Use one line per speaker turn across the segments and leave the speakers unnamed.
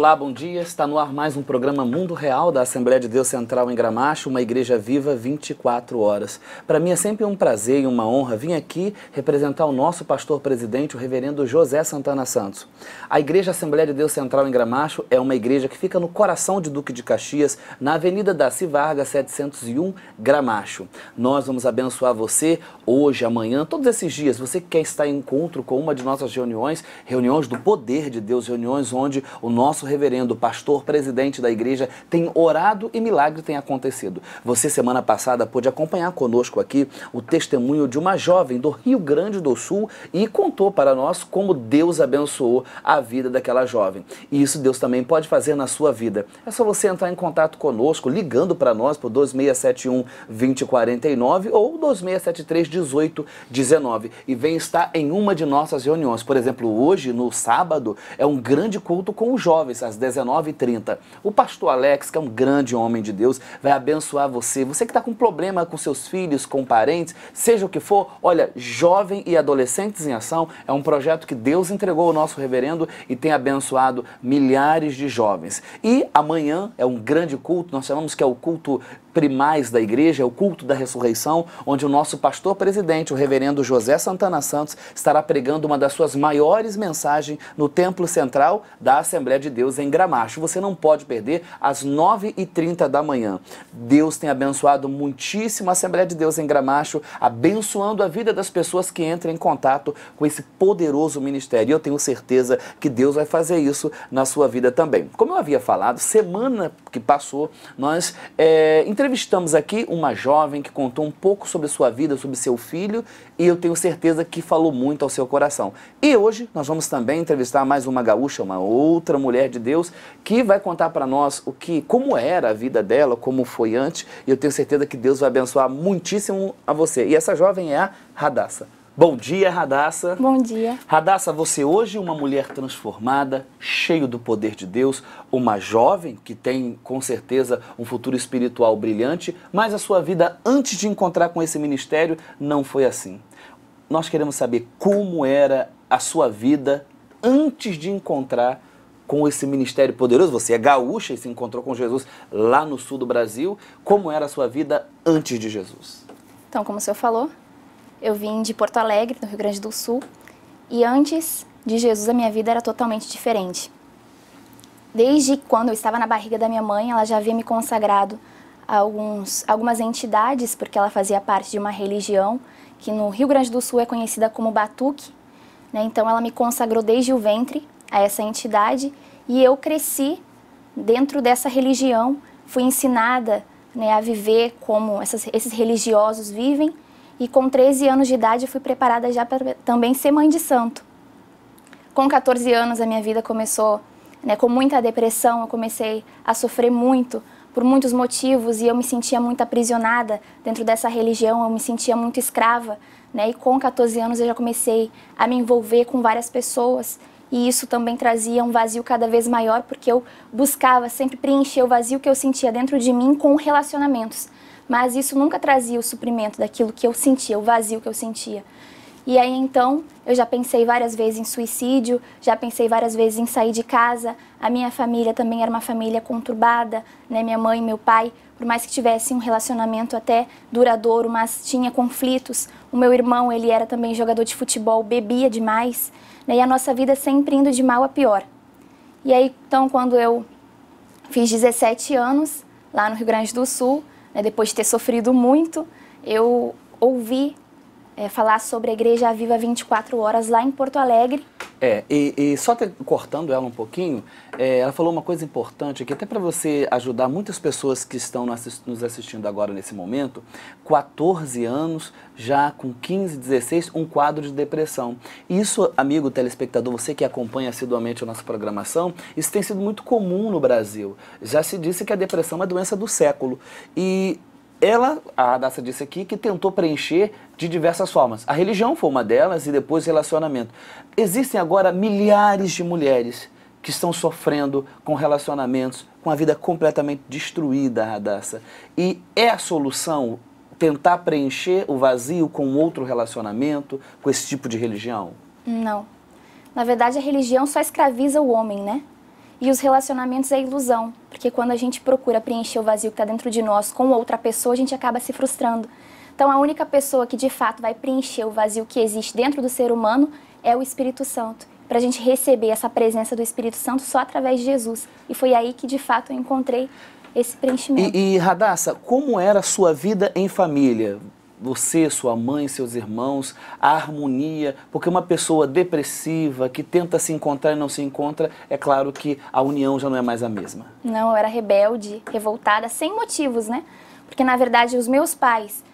Olá, bom dia. Está no ar mais um programa Mundo Real da Assembleia de Deus Central em Gramacho, uma igreja viva 24 horas. Para mim é sempre um prazer e uma honra vir aqui representar o nosso pastor presidente, o reverendo José Santana Santos. A Igreja Assembleia de Deus Central em Gramacho é uma igreja que fica no coração de Duque de Caxias, na Avenida da Civarga, 701, Gramacho. Nós vamos abençoar você hoje, amanhã, todos esses dias. Você que quer estar em encontro com uma de nossas reuniões, reuniões do poder de Deus, reuniões onde o nosso reverendo, pastor, presidente da igreja, tem orado e milagre tem acontecido. Você, semana passada, pôde acompanhar conosco aqui o testemunho de uma jovem do Rio Grande do Sul e contou para nós como Deus abençoou a vida daquela jovem. E isso Deus também pode fazer na sua vida. É só você entrar em contato conosco, ligando para nós por 2671 2049 ou 2673 1819 e vem estar em uma de nossas reuniões. Por exemplo, hoje, no sábado, é um grande culto com os jovens às 19h30. O pastor Alex, que é um grande homem de Deus, vai abençoar você. Você que está com problema com seus filhos, com parentes, seja o que for, olha, Jovem e Adolescentes em Ação é um projeto que Deus entregou ao nosso reverendo e tem abençoado milhares de jovens. E amanhã é um grande culto, nós chamamos que é o culto primais da igreja, é o culto da ressurreição, onde o nosso pastor presidente, o reverendo José Santana Santos, estará pregando uma das suas maiores mensagens no templo central da Assembleia de Deus em Gramacho. Você não pode perder às 9h30 da manhã. Deus tem abençoado muitíssimo a Assembleia de Deus em Gramacho, abençoando a vida das pessoas que entram em contato com esse poderoso ministério. E eu tenho certeza que Deus vai fazer isso na sua vida também. Como eu havia falado, semana que passou, nós é, Entrevistamos aqui uma jovem que contou um pouco sobre sua vida, sobre seu filho, e eu tenho certeza que falou muito ao seu coração. E hoje nós vamos também entrevistar mais uma gaúcha, uma outra mulher de Deus, que vai contar para nós o que, como era a vida dela, como foi antes, e eu tenho certeza que Deus vai abençoar muitíssimo a você. E essa jovem é a Radassa. Bom dia, Radassa. Bom dia. Radassa, você hoje é uma mulher transformada, cheio do poder de Deus, uma jovem que tem com certeza um futuro espiritual brilhante, mas a sua vida antes de encontrar com esse ministério não foi assim. Nós queremos saber como era a sua vida antes de encontrar com esse ministério poderoso. Você é gaúcha e se encontrou com Jesus lá no sul do Brasil. Como era a sua vida antes de Jesus?
Então, como o senhor falou, eu vim de Porto Alegre, no Rio Grande do Sul, e antes de Jesus a minha vida era totalmente diferente. Desde quando eu estava na barriga da minha mãe, ela já havia me consagrado a alguns, algumas entidades, porque ela fazia parte de uma religião que no Rio Grande do Sul é conhecida como Batuque. Né? Então ela me consagrou desde o ventre a essa entidade e eu cresci dentro dessa religião, fui ensinada né, a viver como essas, esses religiosos vivem e com 13 anos de idade fui preparada já para também ser mãe de santo. Com 14 anos a minha vida começou né, com muita depressão, eu comecei a sofrer muito por muitos motivos e eu me sentia muito aprisionada dentro dessa religião, eu me sentia muito escrava. Né? E com 14 anos eu já comecei a me envolver com várias pessoas e isso também trazia um vazio cada vez maior porque eu buscava sempre preencher o vazio que eu sentia dentro de mim com relacionamentos mas isso nunca trazia o suprimento daquilo que eu sentia, o vazio que eu sentia. E aí então eu já pensei várias vezes em suicídio, já pensei várias vezes em sair de casa. A minha família também era uma família conturbada, né? Minha mãe e meu pai, por mais que tivessem um relacionamento até duradouro, mas tinha conflitos. O meu irmão, ele era também jogador de futebol, bebia demais, né? E a nossa vida sempre indo de mal a pior. E aí então quando eu fiz 17 anos, lá no Rio Grande do Sul, né, depois de ter sofrido muito, eu ouvi é, falar sobre a Igreja Viva 24 Horas lá em Porto Alegre.
É, e, e só te, cortando ela um pouquinho, é, ela falou uma coisa importante aqui, até para você ajudar muitas pessoas que estão nos assistindo agora nesse momento, 14 anos, já com 15, 16, um quadro de depressão. Isso, amigo telespectador, você que acompanha assiduamente a nossa programação, isso tem sido muito comum no Brasil. Já se disse que a depressão é uma doença do século. E ela, a Adassa disse aqui, que tentou preencher de diversas formas. A religião foi uma delas e depois o relacionamento. Existem agora milhares de mulheres que estão sofrendo com relacionamentos, com a vida completamente destruída, Radassa. E é a solução tentar preencher o vazio com outro relacionamento, com esse tipo de religião?
Não. Na verdade, a religião só escraviza o homem, né? E os relacionamentos é ilusão, porque quando a gente procura preencher o vazio que está dentro de nós com outra pessoa, a gente acaba se frustrando. Então, a única pessoa que de fato vai preencher o vazio que existe dentro do ser humano é o Espírito Santo. Para a gente receber essa presença do Espírito Santo só através de Jesus. E foi aí que de fato eu encontrei esse preenchimento. E,
e Radassa, como era a sua vida em família? você, sua mãe, seus irmãos, a harmonia, porque uma pessoa depressiva que tenta se encontrar e não se encontra, é claro que a união já não é mais a mesma.
Não, eu era rebelde, revoltada, sem motivos, né? Porque na verdade os meus pais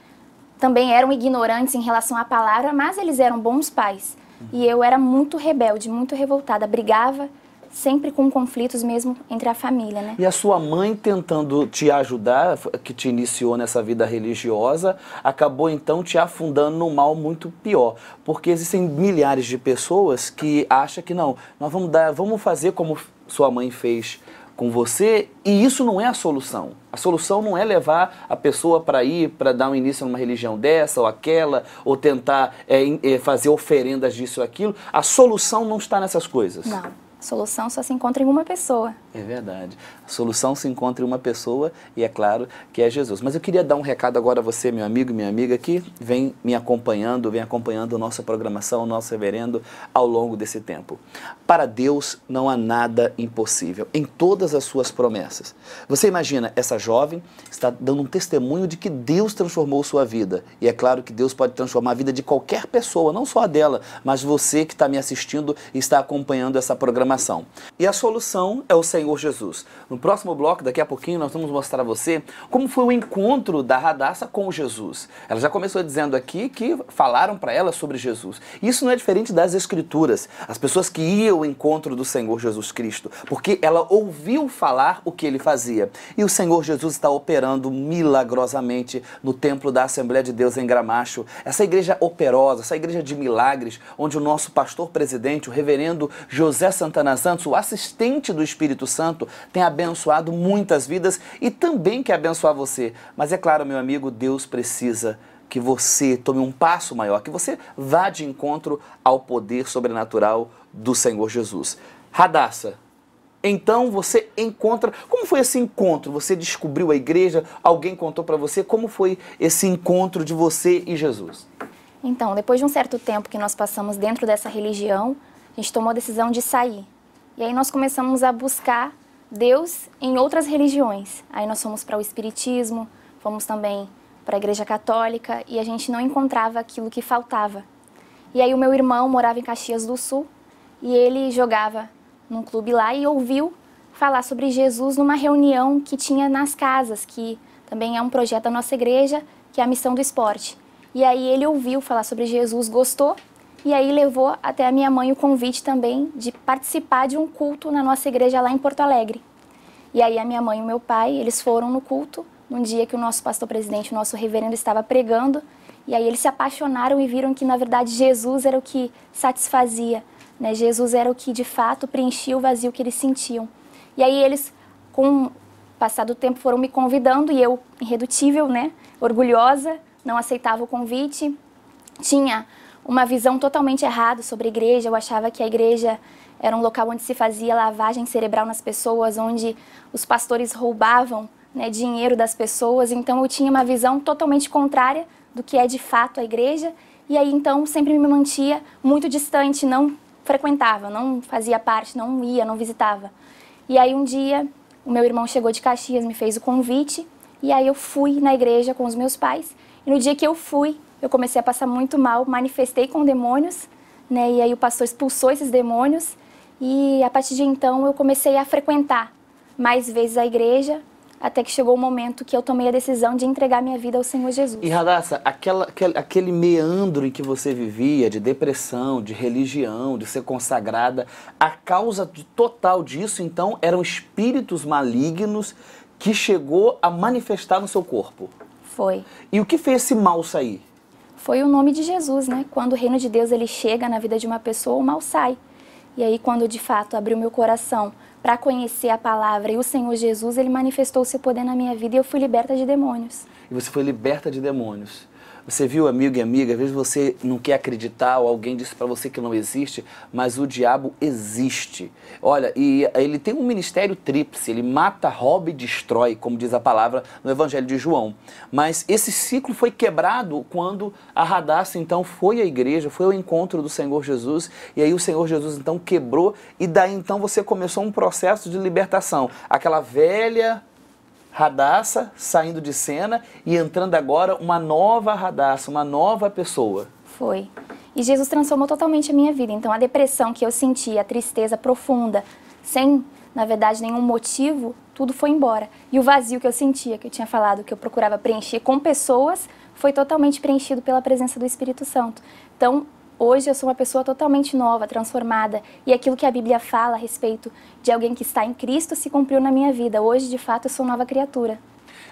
também eram ignorantes em relação à palavra, mas eles eram bons pais. Uhum. E eu era muito rebelde, muito revoltada, brigava sempre com conflitos mesmo entre a família, né?
E a sua mãe tentando te ajudar, que te iniciou nessa vida religiosa, acabou então te afundando num mal muito pior, porque existem milhares de pessoas que acham que não, nós vamos dar, vamos fazer como sua mãe fez com você e isso não é a solução. A solução não é levar a pessoa para ir, para dar um início numa religião dessa ou aquela, ou tentar é, é, fazer oferendas disso ou aquilo. A solução não está nessas coisas. Não.
A solução só se encontra em uma pessoa.
É verdade. A solução se encontra em uma pessoa e é claro que é Jesus. Mas eu queria dar um recado agora a você, meu amigo e minha amiga, que vem me acompanhando, vem acompanhando nossa programação, nosso reverendo ao longo desse tempo. Para Deus não há nada impossível em todas as suas promessas. Você imagina, essa jovem está dando um testemunho de que Deus transformou sua vida. E é claro que Deus pode transformar a vida de qualquer pessoa, não só a dela, mas você que está me assistindo e está acompanhando essa programação programação. E a solução é o Senhor Jesus. No próximo bloco, daqui a pouquinho, nós vamos mostrar a você como foi o encontro da Radassa com Jesus. Ela já começou dizendo aqui que falaram para ela sobre Jesus. Isso não é diferente das Escrituras. As pessoas que iam ao encontro do Senhor Jesus Cristo, porque ela ouviu falar o que ele fazia. E o Senhor Jesus está operando milagrosamente no templo da Assembleia de Deus em Gramacho. Essa igreja operosa, essa igreja de milagres, onde o nosso pastor presidente, o reverendo José Santana, Santana Santos, o assistente do Espírito Santo, tem abençoado muitas vidas e também quer abençoar você. Mas é claro, meu amigo, Deus precisa que você tome um passo maior, que você vá de encontro ao poder sobrenatural do Senhor Jesus. Radassa, então você encontra. Como foi esse encontro? Você descobriu a igreja? Alguém contou para você? Como foi esse encontro de você e Jesus?
Então, depois de um certo tempo que nós passamos dentro dessa religião, a gente tomou a decisão de sair. E aí nós começamos a buscar Deus em outras religiões. Aí nós fomos para o Espiritismo, fomos também para a Igreja Católica e a gente não encontrava aquilo que faltava. E aí o meu irmão morava em Caxias do Sul e ele jogava num clube lá e ouviu falar sobre Jesus numa reunião que tinha nas casas, que também é um projeto da nossa igreja, que é a missão do esporte. E aí ele ouviu falar sobre Jesus, gostou e aí levou até a minha mãe o convite também de participar de um culto na nossa igreja lá em Porto Alegre. E aí a minha mãe e o meu pai, eles foram no culto, num dia que o nosso pastor presidente, o nosso reverendo estava pregando, e aí eles se apaixonaram e viram que na verdade Jesus era o que satisfazia, né? Jesus era o que de fato preenchia o vazio que eles sentiam. E aí eles com o passar do tempo foram me convidando e eu irredutível, né? Orgulhosa, não aceitava o convite. Tinha uma visão totalmente errada sobre a igreja. Eu achava que a igreja era um local onde se fazia lavagem cerebral nas pessoas, onde os pastores roubavam né, dinheiro das pessoas. Então eu tinha uma visão totalmente contrária do que é de fato a igreja. E aí então sempre me mantia muito distante, não frequentava, não fazia parte, não ia, não visitava. E aí um dia o meu irmão chegou de Caxias, me fez o convite e aí eu fui na igreja com os meus pais. E no dia que eu fui, eu comecei a passar muito mal, manifestei com demônios, né? E aí o pastor expulsou esses demônios e a partir de então eu comecei a frequentar mais vezes a igreja, até que chegou o momento que eu tomei a decisão de entregar minha vida ao Senhor Jesus. E
Radassa, aquela, aquele, aquele meandro em que você vivia, de depressão, de religião, de ser consagrada, a causa total disso, então, eram espíritos malignos que chegou a manifestar no seu corpo. Foi. E o que fez esse mal sair?
foi o nome de Jesus, né? Quando o reino de Deus ele chega na vida de uma pessoa, o mal sai. E aí quando de fato abriu meu coração para conhecer a palavra e o Senhor Jesus, ele manifestou o seu poder na minha vida e eu fui liberta de demônios.
E você foi liberta de demônios. Você viu, amigo e amiga, às vezes você não quer acreditar ou alguém disse para você que não existe, mas o diabo existe. Olha, e eh, ele tem um ministério tríplice, ele mata, rouba e destrói, como diz a palavra no Evangelho de João. Mas esse ciclo foi quebrado quando a Radassa então foi à igreja, foi ao encontro do Senhor Jesus, e aí o Senhor Jesus então quebrou e daí então você começou um processo de libertação. Aquela velha Radassa saindo de cena e entrando agora uma nova Radassa, uma nova pessoa.
Foi. E Jesus transformou totalmente a minha vida. Então a depressão que eu sentia, a tristeza profunda, sem, na verdade, nenhum motivo, tudo foi embora. E o vazio que eu sentia, que eu tinha falado, que eu procurava preencher com pessoas, foi totalmente preenchido pela presença do Espírito Santo. Então, Hoje eu sou uma pessoa totalmente nova, transformada, e aquilo que a Bíblia fala a respeito de alguém que está em Cristo se cumpriu na minha vida. Hoje, de fato, eu sou nova criatura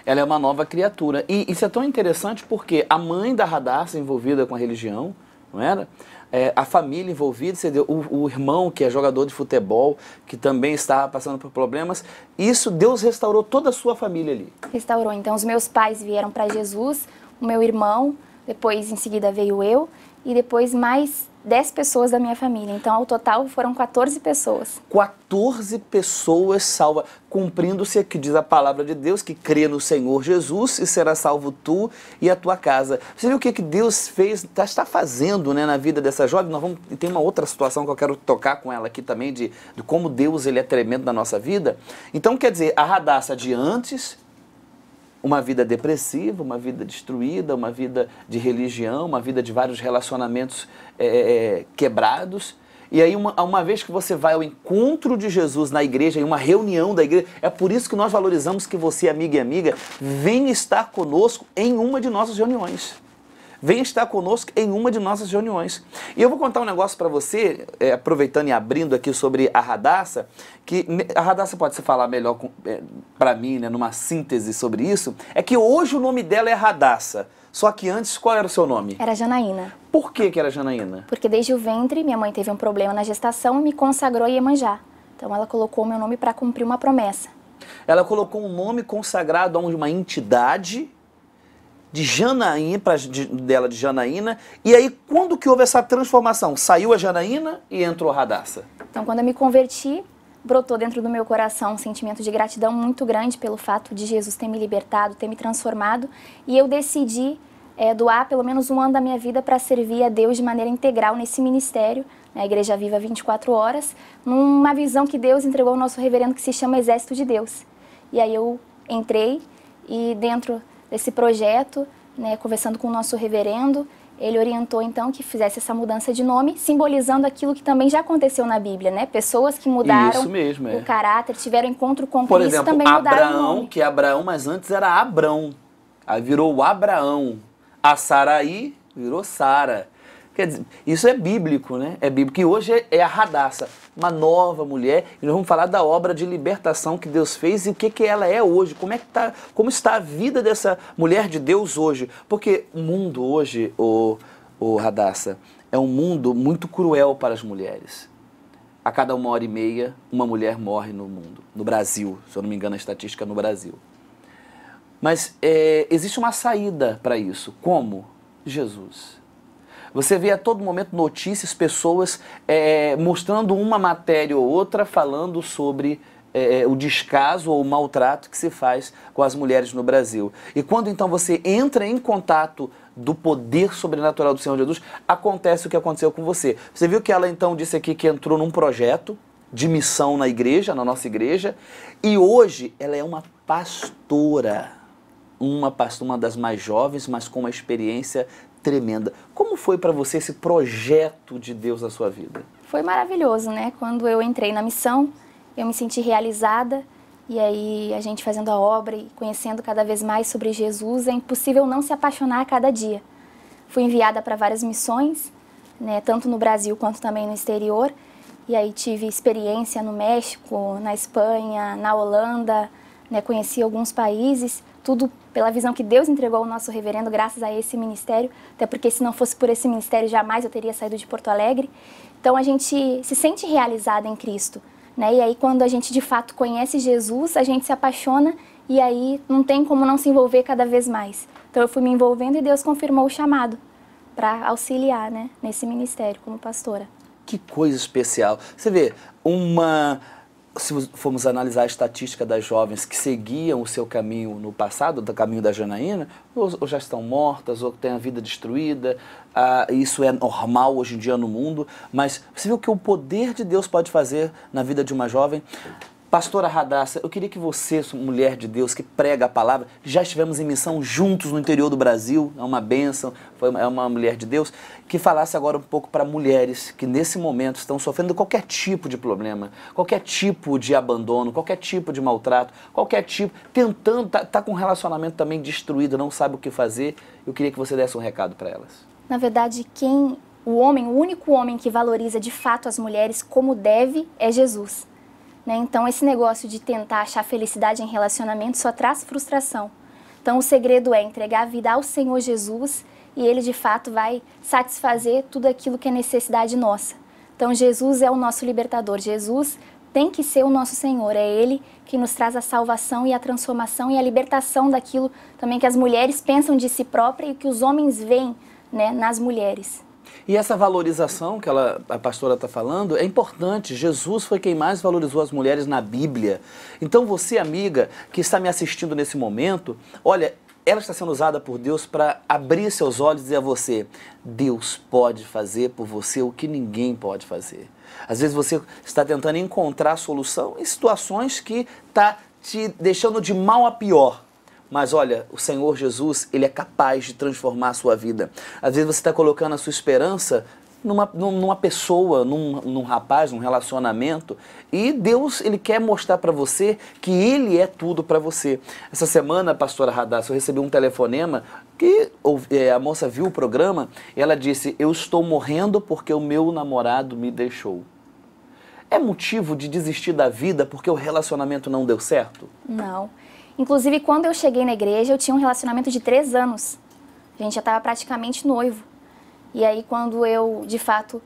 ela é uma nova criatura. E isso é tão interessante porque a mãe da Radassa envolvida com a religião, não era? É, a família envolvida, o, o, irmão que é jogador de futebol, que também estava passando por problemas, isso Deus restaurou toda a sua família ali.
Restaurou. Então os meus pais vieram para Jesus, o meu irmão, depois em seguida veio eu e depois mais 10 pessoas da minha família. Então, ao total, foram 14 pessoas.
14 pessoas salvas, cumprindo-se que diz a palavra de Deus, que crê no Senhor Jesus e será salvo tu e a tua casa. Você viu o que, que Deus fez, tá, está fazendo né, na vida dessa jovem? Nós vamos, tem uma outra situação que eu quero tocar com ela aqui também, de, de como Deus ele é tremendo na nossa vida. Então, quer dizer, a radaça de antes uma vida depressiva, uma vida destruída, uma vida de religião, uma vida de vários relacionamentos é, quebrados. E aí, uma, uma vez que você vai ao encontro de Jesus na igreja, em uma reunião da igreja, é por isso que nós valorizamos que você, amiga e amiga, venha estar conosco em uma de nossas reuniões venha estar conosco em uma de nossas reuniões. E eu vou contar um negócio para você, é, aproveitando e abrindo aqui sobre a Radassa, que a Radassa pode se falar melhor é, para mim, né, numa síntese sobre isso, é que hoje o nome dela é Radassa. Só que antes, qual era o seu nome? Era Janaína. Por que, que era Janaína?
Porque desde o ventre, minha mãe teve um problema na gestação e me consagrou Iemanjá. Então ela colocou meu nome para cumprir uma promessa.
Ela colocou um nome consagrado a uma entidade de Janaína, pra, de, dela de Janaína. E aí, quando que houve essa transformação? Saiu a Janaína e entrou Radassa?
Então, quando eu me converti, brotou dentro do meu coração um sentimento de gratidão muito grande pelo fato de Jesus ter me libertado, ter me transformado. E eu decidi é, doar pelo menos um ano da minha vida para servir a Deus de maneira integral nesse ministério, na Igreja Viva 24 Horas, numa visão que Deus entregou ao nosso reverendo que se chama Exército de Deus. E aí eu entrei e dentro desse projeto, né, conversando com o nosso reverendo, ele orientou então que fizesse essa mudança de nome, simbolizando aquilo que também já aconteceu na Bíblia, né? Pessoas que mudaram mesmo, é. o caráter, tiveram encontro com Por Cristo, exemplo, também mudaram Abraão,
que é Abraão, mas antes era Abrão. Aí virou Abraão. A Saraí virou Sara. Quer dizer, isso é bíblico, né? É bíblico. E hoje é, é a Radassa, uma nova mulher. E nós vamos falar da obra de libertação que Deus fez e o que, que ela é hoje. Como, é que tá, como está a vida dessa mulher de Deus hoje? Porque o mundo hoje, o, o Radassa, é um mundo muito cruel para as mulheres. A cada uma hora e meia, uma mulher morre no mundo. No Brasil, se eu não me engano, a estatística é no Brasil. Mas é, existe uma saída para isso. Como? Jesus. Você vê a todo momento notícias, pessoas é, mostrando uma matéria ou outra falando sobre é, é, o descaso ou o maltrato que se faz com as mulheres no Brasil. E quando então você entra em contato do poder sobrenatural do Senhor Jesus, acontece o que aconteceu com você. Você viu que ela então disse aqui que entrou num projeto de missão na igreja, na nossa igreja, e hoje ela é uma pastora. Uma pastora, uma das mais jovens, mas com uma experiência tremenda. Como foi para você esse projeto de Deus na sua vida?
Foi maravilhoso, né? Quando eu entrei na missão, eu me senti realizada. E aí, a gente fazendo a obra e conhecendo cada vez mais sobre Jesus, é impossível não se apaixonar a cada dia. Fui enviada para várias missões, né, tanto no Brasil quanto também no exterior. E aí tive experiência no México, na Espanha, na Holanda, né, conheci alguns países, tudo pela visão que Deus entregou ao nosso reverendo, graças a esse ministério, até porque se não fosse por esse ministério jamais eu teria saído de Porto Alegre. Então a gente se sente realizada em Cristo. Né? E aí, quando a gente de fato conhece Jesus, a gente se apaixona e aí não tem como não se envolver cada vez mais. Então, eu fui me envolvendo e Deus confirmou o chamado para auxiliar né, nesse ministério como pastora.
Que coisa especial! Você vê, uma se formos analisar a estatística das jovens que seguiam o seu caminho no passado, do caminho da Janaína, ou, ou já estão mortas, ou têm a vida destruída, ah, isso é normal hoje em dia no mundo, mas você vê o que o poder de Deus pode fazer na vida de uma jovem? Pastora Radassa, eu queria que você, mulher de Deus, que prega a palavra, já estivemos em missão juntos no interior do Brasil, é uma bênção, foi uma, é uma mulher de Deus, que falasse agora um pouco para mulheres que nesse momento estão sofrendo qualquer tipo de problema, qualquer tipo de abandono, qualquer tipo de maltrato, qualquer tipo, tentando, está tá com um relacionamento também destruído, não sabe o que fazer. Eu queria que você desse um recado para elas.
Na verdade, quem o homem, o único homem que valoriza de fato as mulheres como deve é Jesus. Né? Então, esse negócio de tentar achar felicidade em relacionamento só traz frustração. Então, o segredo é entregar a vida ao Senhor Jesus e Ele, de fato, vai satisfazer tudo aquilo que é necessidade nossa. Então, Jesus é o nosso libertador. Jesus tem que ser o nosso Senhor. É Ele que nos traz a salvação e a transformação e a libertação daquilo também que as mulheres pensam de si próprias e que os homens veem né, nas mulheres.
E essa valorização que ela, a pastora está falando é importante. Jesus foi quem mais valorizou as mulheres na Bíblia. Então você, amiga, que está me assistindo nesse momento, olha, ela está sendo usada por Deus para abrir seus olhos e dizer a você: Deus pode fazer por você o que ninguém pode fazer. Às vezes você está tentando encontrar solução em situações que está te deixando de mal a pior. Mas olha, o Senhor Jesus, ele é capaz de transformar a sua vida. Às vezes você está colocando a sua esperança numa, numa pessoa, num, num rapaz, num relacionamento. E Deus, ele quer mostrar para você que ele é tudo para você. Essa semana, pastora Radassa, eu recebi um telefonema que é, a moça viu o programa e ela disse: Eu estou morrendo porque o meu namorado me deixou é motivo de desistir da vida porque o relacionamento não deu certo?
Não. Inclusive, quando eu cheguei na igreja, eu tinha um relacionamento de três anos. A gente já estava praticamente noivo. E aí, quando eu, de fato,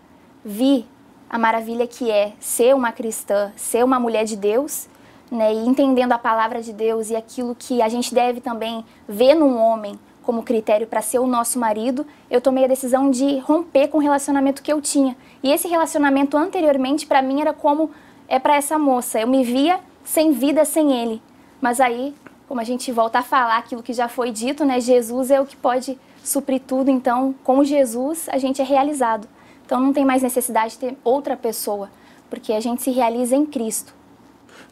vi a maravilha que é ser uma cristã, ser uma mulher de Deus, né, e entendendo a palavra de Deus e aquilo que a gente deve também ver num homem, como critério para ser o nosso marido, eu tomei a decisão de romper com o relacionamento que eu tinha. E esse relacionamento anteriormente para mim era como é para essa moça. Eu me via sem vida sem ele. Mas aí, como a gente volta a falar aquilo que já foi dito, né? Jesus é o que pode suprir tudo, então com Jesus a gente é realizado. Então não tem mais necessidade de ter outra pessoa, porque a gente se realiza em Cristo.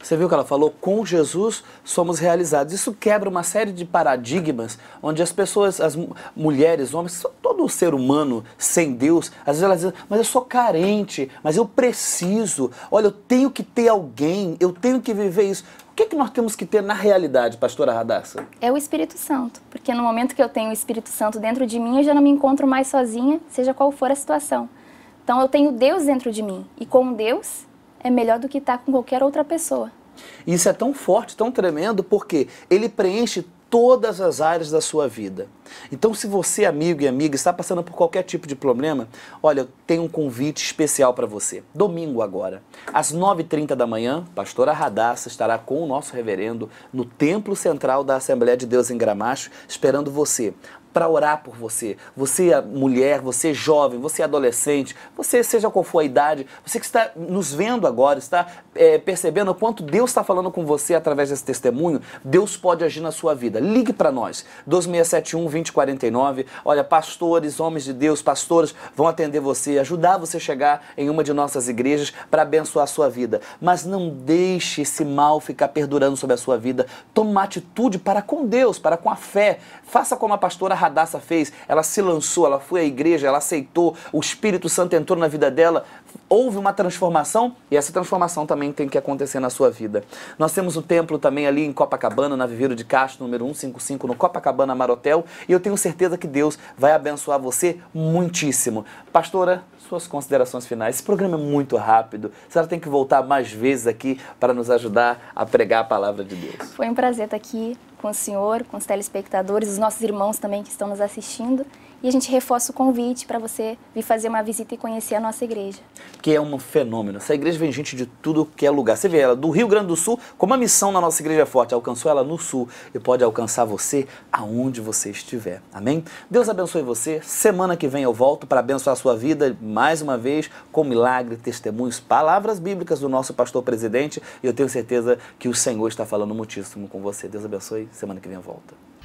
Você viu que ela falou? Com Jesus somos realizados. Isso quebra uma série de paradigmas onde as pessoas, as mulheres, homens, todo ser humano sem Deus, às vezes elas dizem, mas eu sou carente, mas eu preciso, olha, eu tenho que ter alguém, eu tenho que viver isso. O que, é que nós temos que ter na realidade, pastora Radassa?
É o Espírito Santo, porque no momento que eu tenho o Espírito Santo dentro de mim, eu já não me encontro mais sozinha, seja qual for a situação. Então eu tenho Deus dentro de mim e com Deus é melhor do que estar tá com qualquer outra pessoa.
Isso é tão forte, tão tremendo, porque ele preenche todas as áreas da sua vida. Então, se você, amigo e amiga, está passando por qualquer tipo de problema, olha, eu tenho um convite especial para você. Domingo agora, às 9h30 da manhã, pastora Radassa estará com o nosso reverendo no Templo Central da Assembleia de Deus em Gramacho, esperando você para orar por você. Você é mulher, você é jovem, você é adolescente, você seja qual for a idade, você que está nos vendo agora, está é, percebendo o quanto Deus está falando com você através desse testemunho, Deus pode agir na sua vida. Ligue para nós, 2671-2049. Olha, pastores, homens de Deus, pastores vão atender você, ajudar você a chegar em uma de nossas igrejas para abençoar a sua vida. Mas não deixe esse mal ficar perdurando sobre a sua vida. Tome atitude para com Deus, para com a fé. Faça como a pastora Radassa fez, ela se lançou, ela foi à igreja, ela aceitou, o Espírito Santo entrou na vida dela, houve uma transformação e essa transformação também tem que acontecer na sua vida. Nós temos o templo também ali em Copacabana, na Viveiro de Castro, número 155, no Copacabana Marotel, e eu tenho certeza que Deus vai abençoar você muitíssimo. Pastora, suas considerações finais. Esse programa é muito rápido. A senhora tem que voltar mais vezes aqui para nos ajudar a pregar a palavra de Deus.
Foi um prazer estar aqui com o senhor, com os telespectadores, os nossos irmãos também que estão nos assistindo e a gente reforça o convite para você vir fazer uma visita e conhecer a nossa igreja.
Que é um fenômeno. Essa igreja vem gente de tudo que é lugar. Você vê ela do Rio Grande do Sul, como a missão na nossa igreja é forte, alcançou ela no Sul e pode alcançar você aonde você estiver. Amém? Deus abençoe você. Semana que vem eu volto para abençoar a sua vida mais uma vez com milagre, testemunhos, palavras bíblicas do nosso pastor presidente e eu tenho certeza que o Senhor está falando muitíssimo com você. Deus abençoe. Semana que vem eu volto.